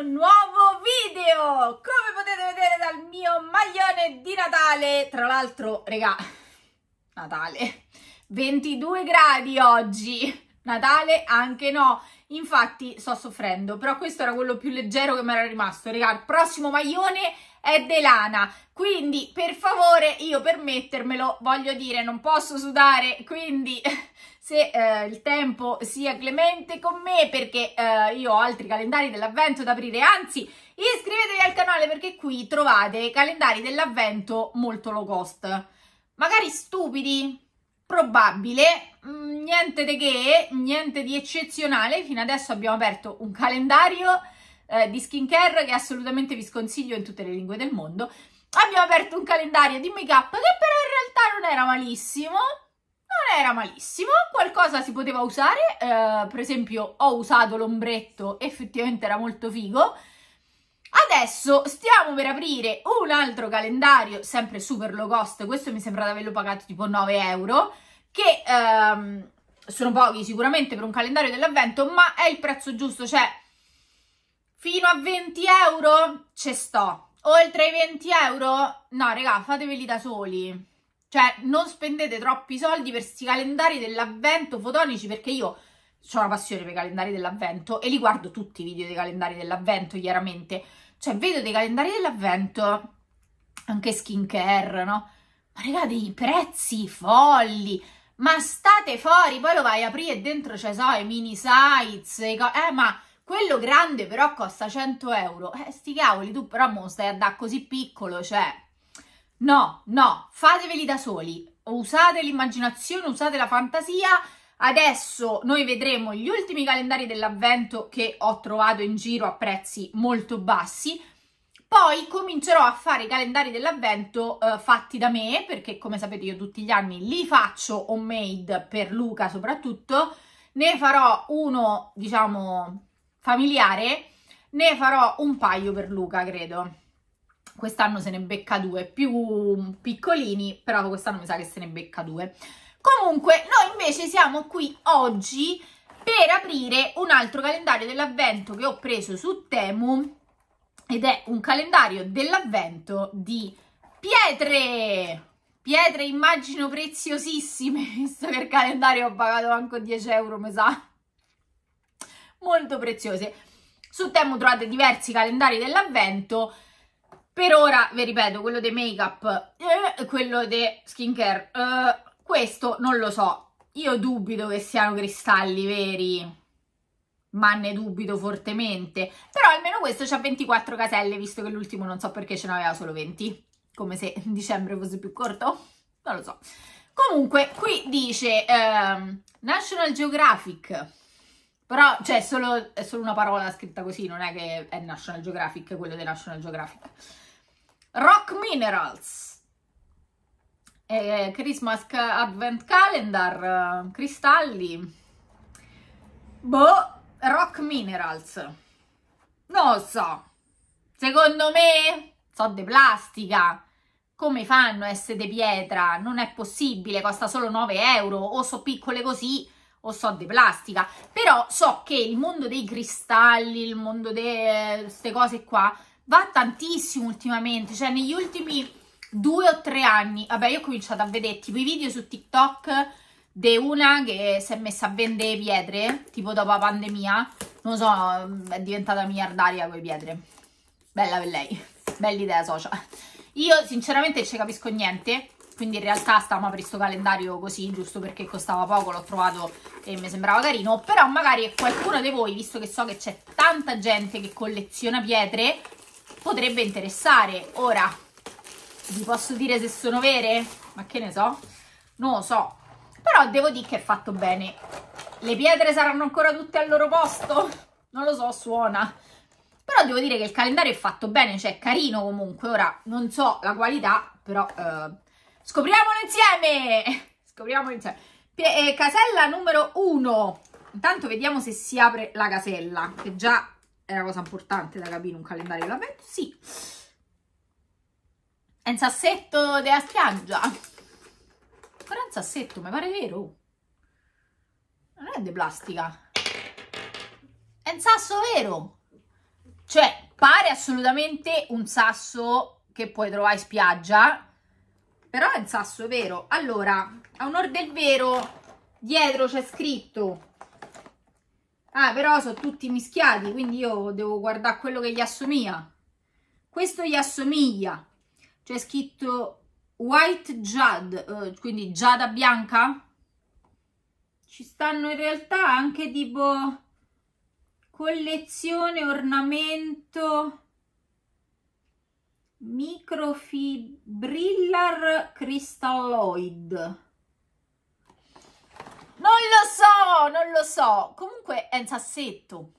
un nuovo video come potete vedere dal mio maglione di Natale tra l'altro regà Natale 22 gradi oggi Natale anche no infatti sto soffrendo però questo era quello più leggero che mi era rimasto regà il prossimo maglione è lana, quindi per favore io per mettermelo voglio dire non posso sudare quindi se eh, il tempo sia clemente con me perché eh, io ho altri calendari dell'avvento da aprire, anzi iscrivetevi al canale perché qui trovate calendari dell'avvento molto low cost, magari stupidi, probabile, mm, niente di che, niente di eccezionale, fino adesso abbiamo aperto un calendario eh, di skincare che assolutamente vi sconsiglio in tutte le lingue del mondo, abbiamo aperto un calendario di make up che però in realtà non era malissimo, non era malissimo, qualcosa si poteva usare, eh, per esempio ho usato l'ombretto, effettivamente era molto figo. Adesso stiamo per aprire un altro calendario, sempre super low cost, questo mi sembra di averlo pagato tipo 9 euro, che ehm, sono pochi sicuramente per un calendario dell'avvento, ma è il prezzo giusto, cioè fino a 20 euro ci sto, oltre i 20 euro no regà, fateveli da soli cioè, non spendete troppi soldi per questi calendari dell'avvento fotonici perché io ho una passione per i calendari dell'avvento e li guardo tutti i video dei calendari dell'avvento, chiaramente. Cioè, vedo dei calendari dell'avvento, anche skincare, no? Ma raga, i prezzi folli. Ma state fuori, poi lo vai a aprire e dentro c'è, so, i mini sites, co- eh, ma quello grande però costa 100 euro. Eh, sti cavoli, tu però mo stai a dare così piccolo, cioè... No, no, fateveli da soli. Usate l'immaginazione, usate la fantasia. Adesso noi vedremo gli ultimi calendari dell'avvento che ho trovato in giro a prezzi molto bassi. Poi comincerò a fare i calendari dell'avvento eh, fatti da me, perché come sapete io tutti gli anni li faccio homemade per Luca soprattutto. Ne farò uno, diciamo, familiare, ne farò un paio per Luca, credo quest'anno se ne becca due, più piccolini, però quest'anno mi sa che se ne becca due. Comunque, noi invece siamo qui oggi per aprire un altro calendario dell'avvento che ho preso su Temu ed è un calendario dell'avvento di pietre! Pietre immagino preziosissime, visto che il calendario ho pagato anche 10 euro, mi sa. Molto preziose. Su Temu trovate diversi calendari dell'avvento, per ora, vi ripeto, quello dei make-up eh, e eh, quello dei skincare, eh, questo non lo so. Io dubito che siano cristalli veri, ma ne dubito fortemente. Però almeno questo c'ha 24 caselle, visto che l'ultimo non so perché ce n'aveva solo 20. Come se dicembre fosse più corto, non lo so. Comunque, qui dice eh, National Geographic, però cioè, è solo, è solo una parola scritta così, non è che è National Geographic, quello di National Geographic. Rock Minerals, eh, Christmas Advent Calendar, eh, Cristalli, Boh, Rock Minerals, non lo so, secondo me so di plastica, come fanno a essere di pietra? Non è possibile, costa solo 9 euro, o so piccole così, o so di plastica, però so che il mondo dei cristalli, il mondo di queste eh, cose qua, va tantissimo ultimamente, cioè negli ultimi due o tre anni, vabbè io ho cominciato a vedere tipo i video su TikTok di una che si è messa a vendere pietre, tipo dopo la pandemia, non so, mm, è diventata miliardaria con pietre, bella per lei, bella idea social. Io sinceramente ci capisco niente, quindi in realtà stavamo per questo calendario così, giusto perché costava poco, l'ho trovato e mi sembrava carino, però magari qualcuno di voi, visto che so che c'è tanta gente che colleziona pietre, potrebbe interessare. Ora, vi posso dire se sono vere? Ma che ne so? Non lo so. Però devo dire che è fatto bene. Le pietre saranno ancora tutte al loro posto? Non lo so, suona. Però devo dire che il calendario è fatto bene, cioè è carino comunque. Ora, non so la qualità, però eh, scopriamolo insieme! scopriamolo insieme. P eh, casella numero 1. Intanto vediamo se si apre la casella, che già è una cosa importante da capire un calendario la Sì. È un sassetto della spiaggia. però è un sassetto, mi pare vero. Non è di plastica. È un sasso vero. Cioè, pare assolutamente un sasso che puoi trovare in spiaggia. Però è un sasso vero. Allora, a onore del vero, dietro c'è scritto Ah, però sono tutti mischiati, quindi io devo guardare quello che gli assomiglia. Questo gli assomiglia. C'è scritto White Jade, eh, quindi giada bianca. Ci stanno in realtà anche tipo collezione, ornamento, microfibrillar cristalloid non lo so, non lo so. Comunque è un sassetto.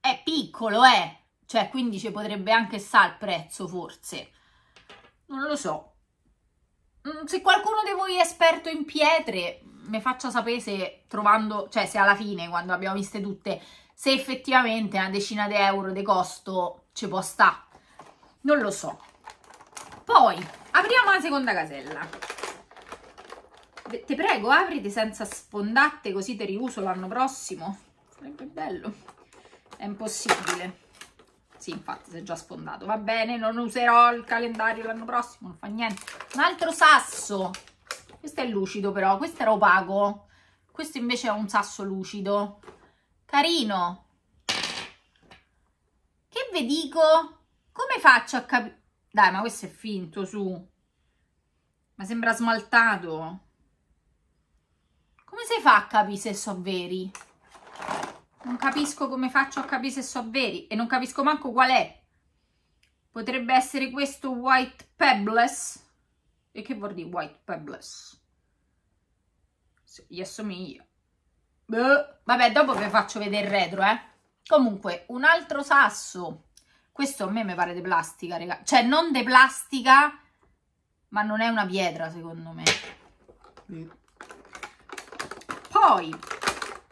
È piccolo, eh. Cioè, quindi ci potrebbe anche stare il prezzo, forse. Non lo so. Mm, se qualcuno di voi è esperto in pietre, mi faccia sapere se trovando... Cioè, se alla fine, quando abbiamo viste tutte, se effettivamente una decina di euro di costo ci può stare. Non lo so. Poi, apriamo la seconda casella ti prego apriti senza sfondate così te riuso l'anno prossimo sarebbe bello è impossibile sì, infatti, si è già sfondato. Va bene, non userò il calendario l'anno prossimo, non fa niente. Un altro sasso. Questo è lucido però, questo era opaco. Questo invece è un sasso lucido. Carino. Che vi dico? Come faccio a capire? Dai, ma questo è finto, su. Ma sembra smaltato. Come si fa a capire se sono veri? Non capisco come faccio a capire se sono veri e non capisco manco qual è. Potrebbe essere questo White Pebbles. E che vuol dire White Pebbles? gli assomiglia. vabbè, dopo vi faccio vedere il retro, eh. Comunque, un altro sasso. Questo a me mi pare di plastica, raga. Cioè, non di plastica, ma non è una pietra, secondo me. Poi,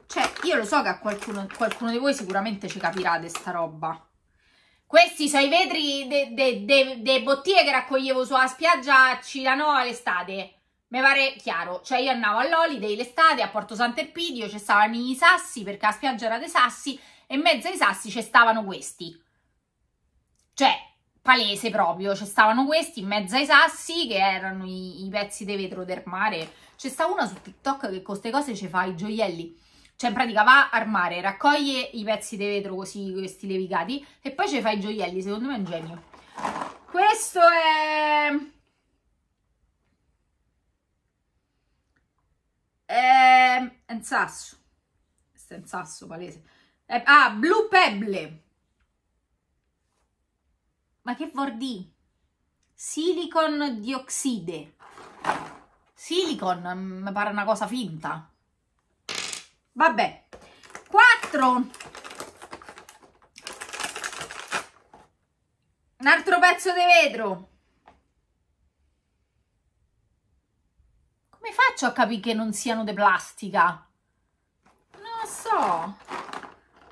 cioè, io lo so che a qualcuno, qualcuno di voi sicuramente ci capirà di sta roba. Questi sono i vetri delle de, de, de bottiglie che raccoglievo sulla spiaggia a Cilanova l'estate. Mi pare chiaro, cioè io andavo all'Holiday l'estate a Porto Sant'Erpidio, c'è stavano i sassi perché la spiaggia era dei sassi e in mezzo ai sassi c'è stavano questi. Cioè, palese proprio, ci stavano questi in mezzo ai sassi che erano i, i pezzi di vetro del mare, c'è sta una su TikTok che con queste cose ci fa i gioielli, cioè in pratica va al mare, raccoglie i pezzi di vetro così, questi levicati, e poi ci fa i gioielli, secondo me è un genio. Questo è... È un sasso, questo è un sasso palese, è... ah, Blue Pebble, ma che vuol dire? Silicon dioxide. Silicon, mm, mi pare una cosa finta. Vabbè. 4. Un altro pezzo di vetro. Come faccio a capire che non siano di plastica? Non lo so.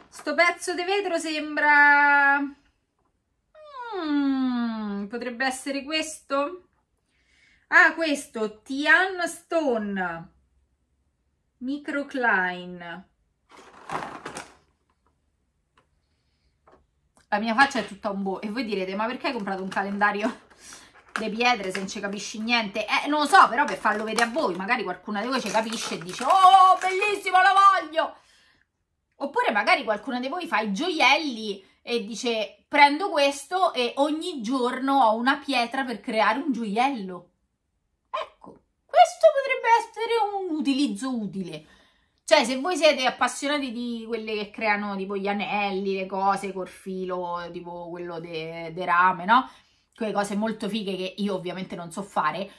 Sto pezzo di vetro sembra Mm, potrebbe essere questo? Ah, questo, Tian Stone, Micro Klein. La mia faccia è tutta un boh. E voi direte, ma perché hai comprato un calendario di pietre se non ci capisci niente? Eh, non lo so, però per farlo vedere a voi, magari qualcuna di voi ci capisce e dice, oh, bellissimo, lo voglio! Oppure magari qualcuna di voi fa i gioielli e dice prendo questo e ogni giorno ho una pietra per creare un gioiello. Ecco, questo potrebbe essere un utilizzo utile. Cioè, se voi siete appassionati di quelle che creano tipo gli anelli, le cose col filo, tipo quello de, de rame, no? Quelle cose molto fighe che io ovviamente non so fare,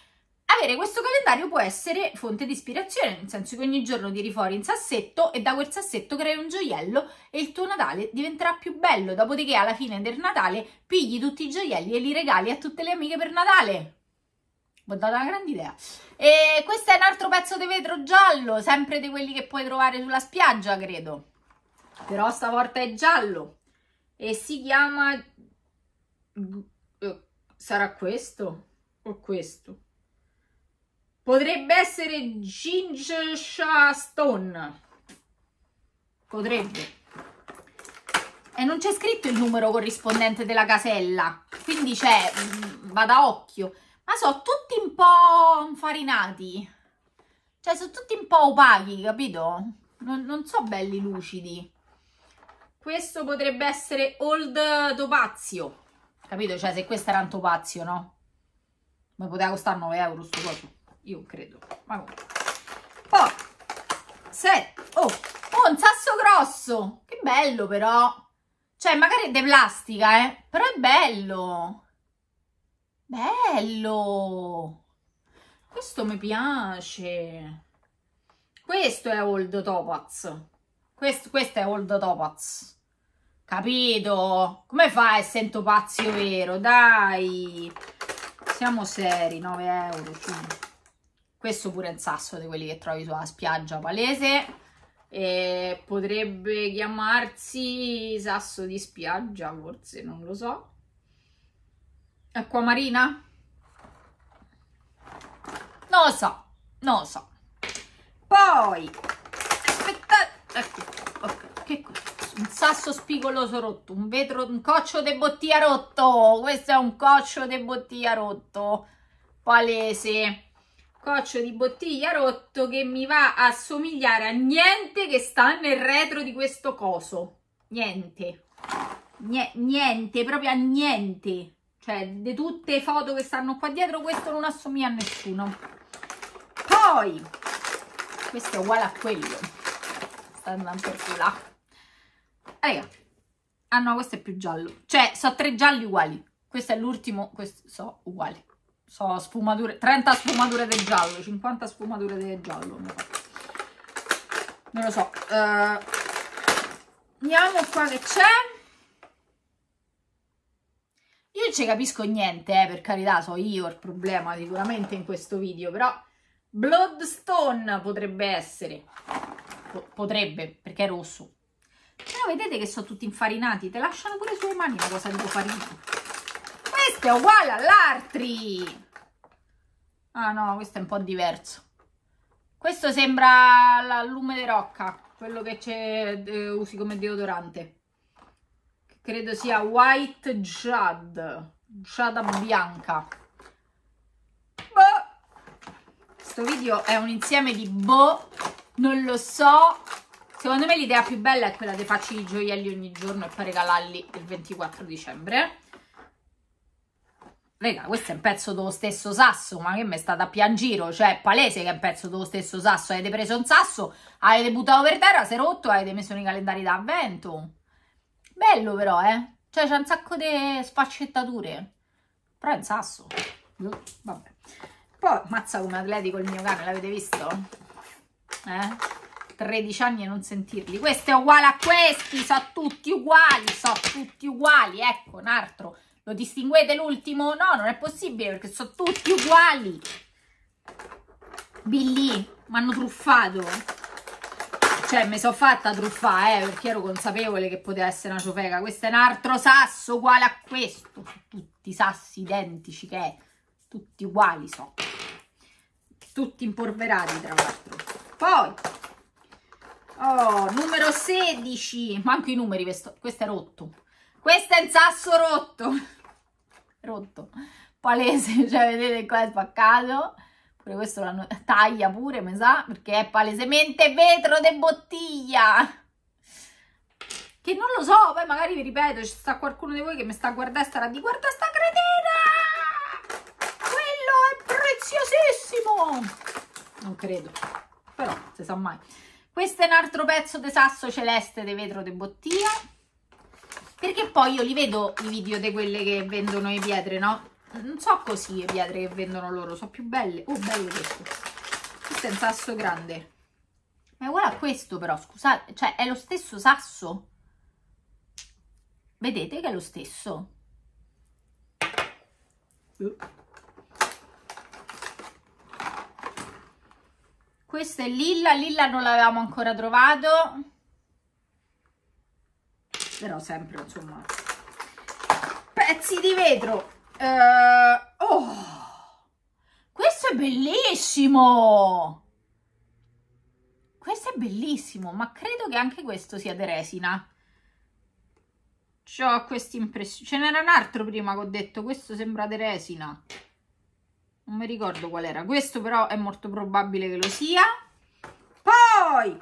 avere questo calendario può essere fonte di ispirazione, nel senso che ogni giorno tiri fuori un sassetto e da quel sassetto crei un gioiello e il tuo Natale diventerà più bello, dopodiché alla fine del Natale pigli tutti i gioielli e li regali a tutte le amiche per Natale. ho dato una grande idea. E questo è un altro pezzo di vetro giallo, sempre di quelli che puoi trovare sulla spiaggia, credo. Però stavolta è giallo e si chiama... Eh, sarà questo o questo? Potrebbe essere Ginger Stone. Potrebbe. E non c'è scritto il numero corrispondente della casella. Quindi c'è, mm, vada occhio. Ma sono tutti un po' infarinati. Cioè, sono tutti un po' opachi, capito? Non, non so belli lucidi. Questo potrebbe essere Old Topazio. Capito? Cioè, se questo era un Topazio, no? Ma poteva costare 9 euro sto coso io credo. Ma Poi, se, oh, oh, un sasso grosso, che bello però. Cioè, magari è di plastica, eh, però è bello. Bello. Questo mi piace. Questo è Old Topaz. Questo, questo è Old Topaz. Capito? Come fai? a Sento pazzo vero, dai. Siamo seri, 9 euro. Cioè. Questo pure è un sasso di quelli che trovi sulla spiaggia palese. E potrebbe chiamarsi sasso di spiaggia, forse, non lo so. Acqua marina? Non lo so, non lo so. Poi, aspettate, ecco, ok, che cos'è? un sasso spigoloso rotto, un vetro, un coccio di bottiglia rotto. Questo è un coccio di bottiglia rotto, palese saccoccio di bottiglia rotto che mi va a somigliare a niente che sta nel retro di questo coso. Niente. Niente, proprio a niente. Cioè, di tutte le foto che stanno qua dietro, questo non assomiglia a nessuno. Poi, questo è uguale a quello. Sta andando più là. Raga, ah no, questo è più giallo. Cioè, sono tre gialli uguali. Questo è l'ultimo, questo so uguale so, sfumature, 30 sfumature del giallo, 50 sfumature del giallo. Non lo so. Uh, andiamo qua che c'è. Io non ci capisco niente, eh, per carità, so io il problema sicuramente in questo video, però Bloodstone potrebbe essere. P potrebbe, perché è rosso. Però vedete che sono tutti infarinati, te lasciano pure sulle mani una cosa di farina questo è uguale all'altri ah no questo è un po' diverso questo sembra il lume di rocca quello che eh, usi come deodorante credo sia white jad giada bianca boh. questo video è un insieme di boh non lo so secondo me l'idea più bella è quella di farci i gioielli ogni giorno e poi regalarli il 24 dicembre Raga, questo è un pezzo dello stesso sasso, ma che mi è stata a piangiro? Cioè, è palese che è un pezzo dello stesso sasso. Avete preso un sasso, avete buttato per terra, si è rotto, avete messo nei calendari da avvento. Bello però, eh? Cioè, c'è un sacco di sfaccettature. Però è un sasso. Vabbè. Poi, mazza come atletico il mio cane, l'avete visto? Eh? 13 anni e non sentirli. Questo è uguale a questi, sono tutti uguali, sono tutti uguali. Ecco, un altro lo distinguete l'ultimo? No, non è possibile perché sono tutti uguali. Billy, mi hanno truffato. Cioè, mi sono fatta truffare, eh, perché ero consapevole che poteva essere una ciofeca. Questo è un altro sasso uguale a questo. Tutti i sassi identici che è. Tutti uguali so. Tutti impolverati, tra l'altro. Poi, oh, numero 16. Manco i numeri, questo, questo è rotto questo è il sasso rotto. Rotto. Palese, cioè vedete qua è spaccato. Pure questo l'hanno... Taglia pure, mi sa, perché è palesemente vetro de bottiglia. Che non lo so, poi magari vi ripeto, ci sta qualcuno di voi che mi sta a guardare e starà di guarda sta cretina! Quello è preziosissimo! Non credo, però si sa mai. Questo è un altro pezzo di sasso celeste di vetro de bottiglia perché poi io li vedo i video di quelle che vendono le pietre, no? Non so così le pietre che vendono loro, sono più belle. Oh, bello questo. Questo è un sasso grande. Ma è uguale a questo però, scusate, cioè è lo stesso sasso. Vedete che è lo stesso. Questo è Lilla, Lilla non l'avevamo ancora trovato però sempre insomma pezzi di vetro uh, oh questo è bellissimo questo è bellissimo ma credo che anche questo sia di resina ho questa impressione ce n'era un altro prima che ho detto questo sembra di resina non mi ricordo qual era questo però è molto probabile che lo sia poi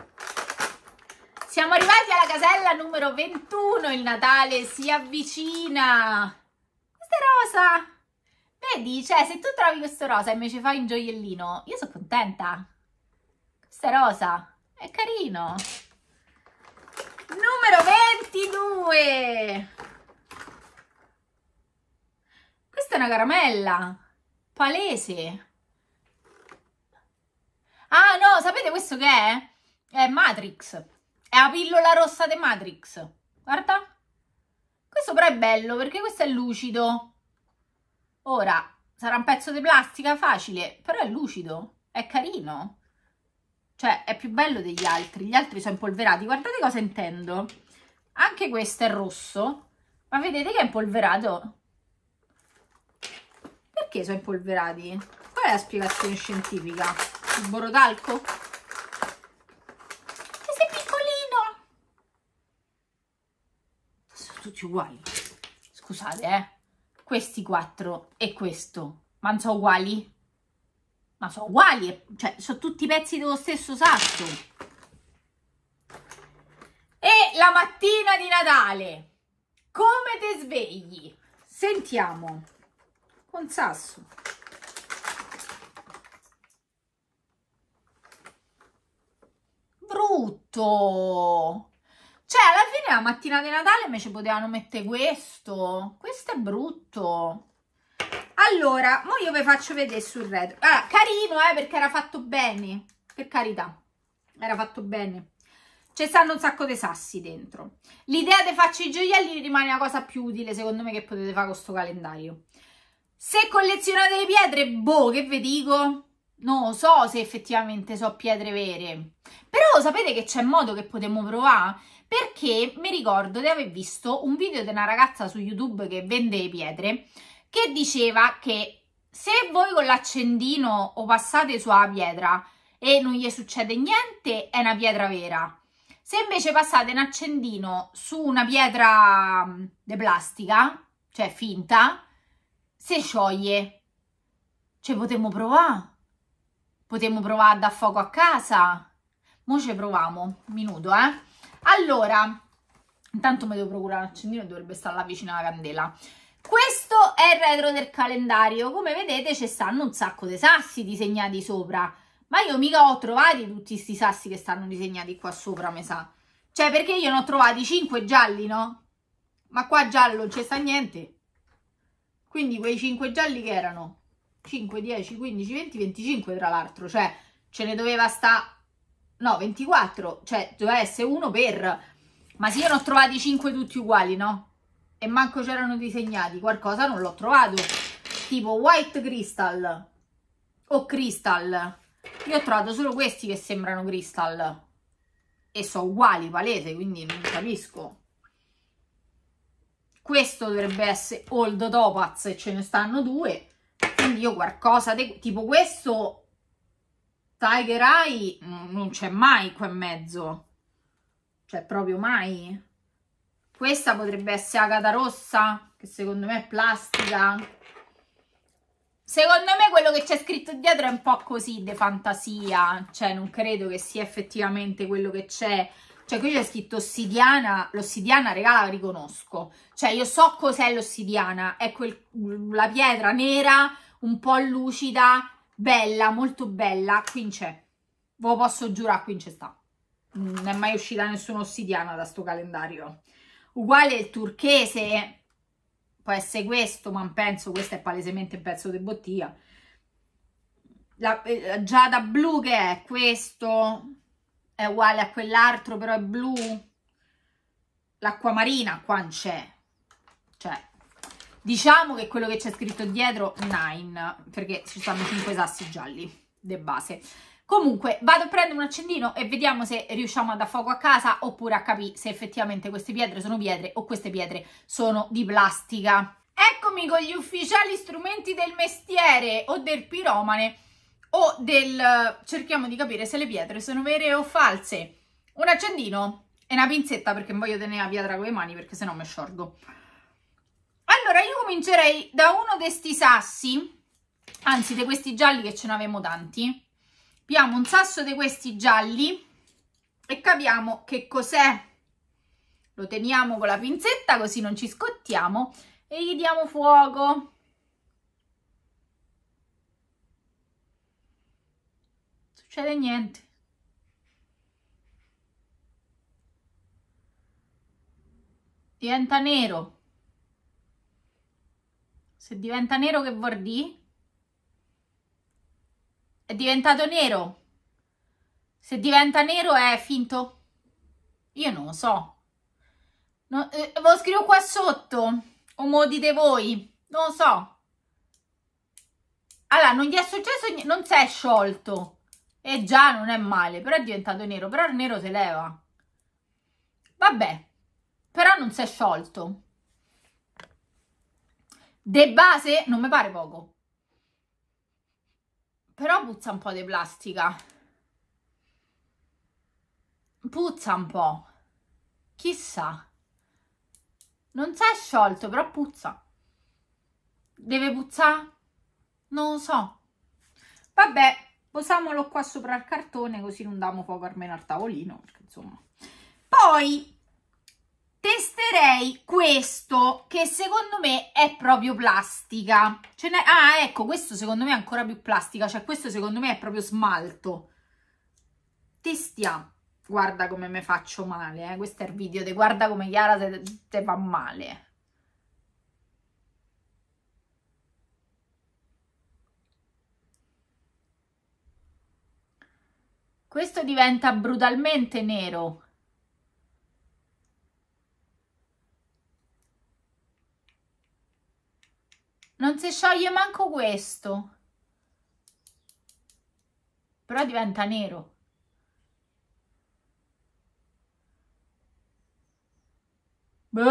siamo arrivati alla casella numero 21, il Natale si avvicina. Questa è rosa. Vedi, cioè, se tu trovi questo rosa e invece fai un gioiellino, io sono contenta. Questa è rosa, è carino. Numero 22. Questa è una caramella, palese. Ah no, sapete questo che è? È Matrix. È la pillola rossa di Matrix. Guarda. Questo però è bello perché questo è lucido. Ora, sarà un pezzo di plastica facile, però è lucido, è carino. Cioè, è più bello degli altri. Gli altri sono impolverati. Guardate cosa intendo. Anche questo è rosso, ma vedete che è impolverato? Perché sono impolverati? Qual è la spiegazione scientifica? Il borodalco? tutti uguali. Scusate, eh. Questi quattro e questo. Ma non sono uguali? Ma sono uguali, cioè sono tutti pezzi dello stesso sasso. E la mattina di Natale, come ti svegli? Sentiamo, con sasso. Brutto! Cioè, alla fine la mattina di Natale invece potevano mettere questo. Questo è brutto. Allora, mo io vi faccio vedere sul retro. Ah, carino, eh, perché era fatto bene. Per carità, era fatto bene. Ci stanno un sacco di sassi dentro. L'idea di farci i gioielli rimane la cosa più utile, secondo me, che potete fare con questo calendario. Se collezionate le pietre, boh, che vi dico? Non so se effettivamente so pietre vere. Però sapete che c'è modo che potremmo provare? perché mi ricordo di aver visto un video di una ragazza su YouTube che vende le pietre che diceva che se voi con l'accendino o passate sulla pietra e non gli succede niente, è una pietra vera. Se invece passate un accendino su una pietra mm, di plastica, cioè finta, se scioglie. Cioè, potremmo provare. Potremmo provare a dar fuoco a casa. Mo' ci proviamo. Minuto, eh. Allora, intanto mi devo procurare un accendino dovrebbe stare là vicino alla candela. Questo è il retro del calendario. Come vedete ci stanno un sacco di sassi disegnati sopra. Ma io mica ho trovati tutti questi sassi che stanno disegnati qua sopra, mi sa. Cioè, perché io ne ho trovati 5 gialli, no? Ma qua giallo non c'è sta niente. Quindi quei 5 gialli che erano? 5, 10, 15, 20, 25 tra l'altro. Cioè, ce ne doveva sta no 24 cioè doveva essere uno per ma se io ne ho trovati 5 tutti uguali no e manco c'erano disegnati qualcosa non l'ho trovato tipo white crystal o crystal io ho trovato solo questi che sembrano crystal e sono uguali palese quindi non capisco questo dovrebbe essere old topaz e ce ne stanno due quindi io qualcosa tipo questo Tiger Eye mm, non c'è mai qua in mezzo, cioè proprio mai. Questa potrebbe essere agata rossa, che secondo me è plastica. Secondo me quello che c'è scritto dietro è un po' così, de fantasia, cioè non credo che sia effettivamente quello che c'è. Cioè qui c'è scritto ossidiana, l'ossidiana regà la riconosco, cioè io so cos'è l'ossidiana, è quel, la pietra nera un po' lucida bella, molto bella, qui c'è. Ve lo posso giurare, qui c'è sta. Non è mai uscita nessuna ossidiana da sto calendario. Uguale il turchese, può essere questo, ma penso, questo è palesemente un pezzo di bottiglia. La, la eh, giada blu che è questo, è uguale a quell'altro, però è blu. L'acquamarina qua c'è, Diciamo che quello che c'è scritto dietro, 9, perché ci stanno 5 sassi gialli de base. Comunque, vado a prendere un accendino e vediamo se riusciamo ad dar a casa oppure a capire se effettivamente queste pietre sono pietre o queste pietre sono di plastica. Eccomi con gli ufficiali strumenti del mestiere o del piromane o del... cerchiamo di capire se le pietre sono vere o false. Un accendino e una pinzetta perché voglio tenere la pietra con le mani perché sennò mi sciorgo allora io comincerei da uno di questi sassi anzi di questi gialli che ce ne avevamo tanti abbiamo un sasso di questi gialli e capiamo che cos'è lo teniamo con la pinzetta così non ci scottiamo e gli diamo fuoco succede niente diventa nero se diventa nero che vuol dire? È diventato nero. Se diventa nero è finto? Io non lo so. No, eh, ve lo scrivo qua sotto. O mo dite voi. Non lo so. Allora, non gli è successo niente. Non si è sciolto. E già non è male. Però è diventato nero. Però il nero si leva. Vabbè. Però non si è sciolto. De base non mi pare poco. Però puzza un po' di plastica. Puzza un po'. Chissà. Non si è sciolto, però puzza. Deve puzzare? Non lo so. Vabbè, posiamolo qua sopra il cartone così non diamo fuoco almeno al tavolino, perché insomma. Poi testerei questo che secondo me è proprio plastica Ce n'è... ah ecco questo secondo me è ancora più plastica cioè questo secondo me è proprio smalto testiamo guarda come mi faccio male eh? questo è il video di guarda come Chiara te, te va male questo diventa brutalmente nero non si scioglie manco questo però diventa nero Beh.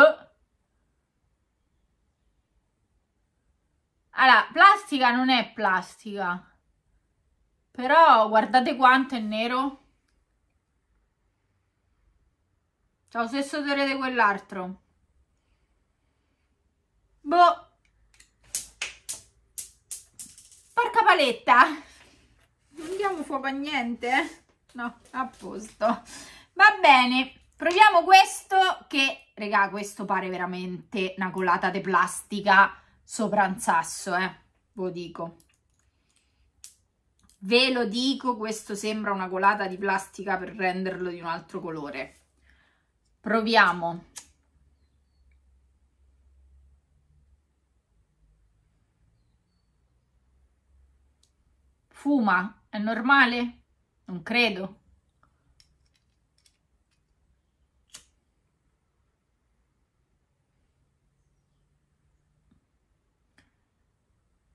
Allora, plastica non è plastica. Però guardate quanto è nero. C'ha lo stesso odore di quell'altro. Boh. Porca paletta! Non diamo fuoco a niente? Eh? No, a posto. Va bene, proviamo questo che, regà, questo pare veramente una colata di plastica sopra un sasso, eh. Ve lo dico. Ve lo dico, questo sembra una colata di plastica per renderlo di un altro colore. Proviamo. Fuma? È normale? Non credo.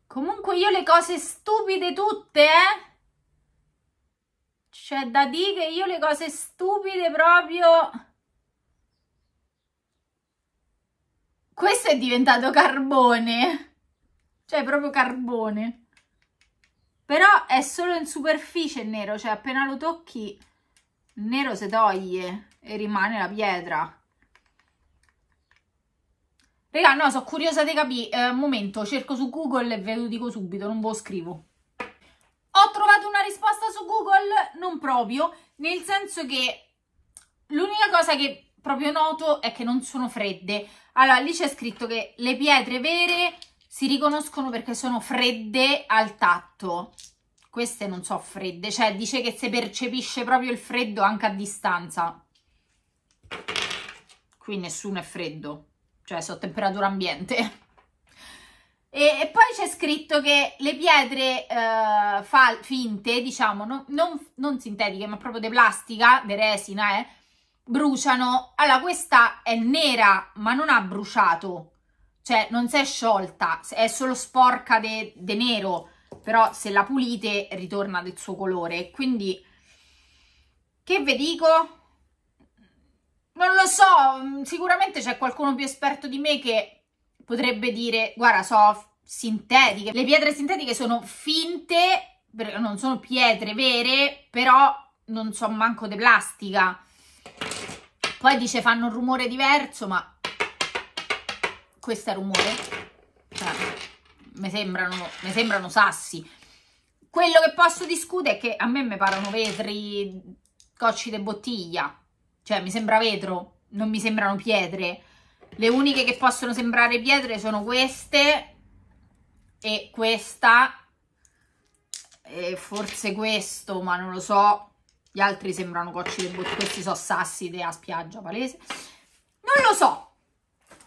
Comunque io le cose stupide tutte, eh? C'è da dire che io le cose stupide proprio... Questo è diventato carbone. Cioè, proprio carbone. Però è solo in superficie nero, cioè appena lo tocchi il nero si toglie e rimane la pietra. Raga, no, sono curiosa di capire. Eh, momento, cerco su Google e ve lo dico subito, non ve lo scrivo. Ho trovato una risposta su Google, non proprio, nel senso che l'unica cosa che proprio noto è che non sono fredde. Allora, lì c'è scritto che le pietre vere si riconoscono perché sono fredde al tatto. Queste non so fredde, cioè dice che si percepisce proprio il freddo anche a distanza. Qui nessuno è freddo, cioè so temperatura ambiente. E, e poi c'è scritto che le pietre eh, fal- finte, diciamo, non, non, non, sintetiche, ma proprio di plastica, di resina, eh, bruciano. Allora, questa è nera, ma non ha bruciato cioè non si è sciolta, è solo sporca de, de nero, però se la pulite ritorna del suo colore, quindi che vi dico? Non lo so, mm, sicuramente c'è qualcuno più esperto di me che potrebbe dire, guarda, so sintetiche, le pietre sintetiche sono finte, non sono pietre vere, però non so manco di plastica. Poi dice fanno un rumore diverso, ma questo è rumore? Cioè, mi sembrano, mi sembrano sassi. Quello che posso discutere è che a me mi parano vetri, cocci di bottiglia. Cioè, mi sembra vetro, non mi sembrano pietre. Le uniche che possono sembrare pietre sono queste e questa e forse questo, ma non lo so. Gli altri sembrano cocci di bottiglia, questi sono sassi a spiaggia palese. Non lo so,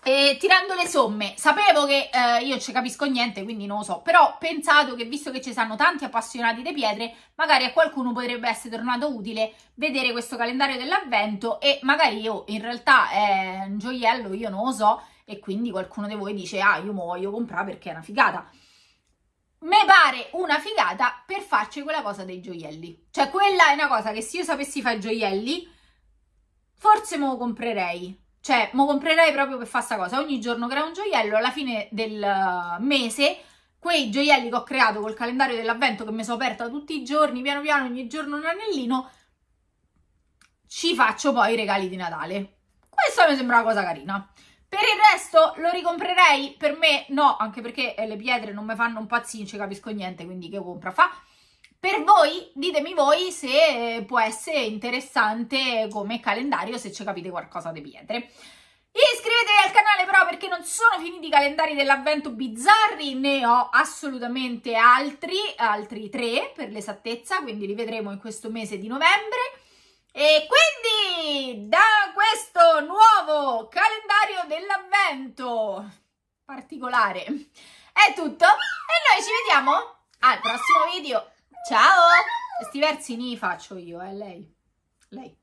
e tirando le somme, sapevo che eh, io ci capisco niente, quindi non lo so, però pensato che visto che ci sanno tanti appassionati di pietre, magari a qualcuno potrebbe essere tornato utile vedere questo calendario dell'avvento e magari io in realtà è un gioiello, io non lo so, e quindi qualcuno di voi dice ah io muoio, comprare perché è una figata. Me pare una figata per farci quella cosa dei gioielli. Cioè quella è una cosa che se io sapessi fare gioielli, forse me lo comprerei, cioè, mo comprerei proprio per fare questa cosa. Ogni giorno crea un gioiello, alla fine del uh, mese quei gioielli che ho creato col calendario dell'avvento che mi sono aperta tutti i giorni, piano piano, ogni giorno un anellino, ci faccio poi i regali di Natale. Questa mi sembra una cosa carina. Per il resto lo ricomprerei? Per me no, anche perché eh, le pietre non mi fanno impazzire, non ci capisco niente, quindi che compra fa? Per voi, ditemi voi se eh, può essere interessante come calendario, se ci capite qualcosa di pietre. Iscrivetevi al canale però perché non sono finiti i calendari dell'avvento bizzarri, ne ho assolutamente altri, altri tre per l'esattezza, quindi li vedremo in questo mese di novembre. E quindi da questo nuovo calendario dell'avvento particolare è tutto e noi ci vediamo al prossimo video. Ciao! Sti versi ni faccio io, è eh, lei. Lei.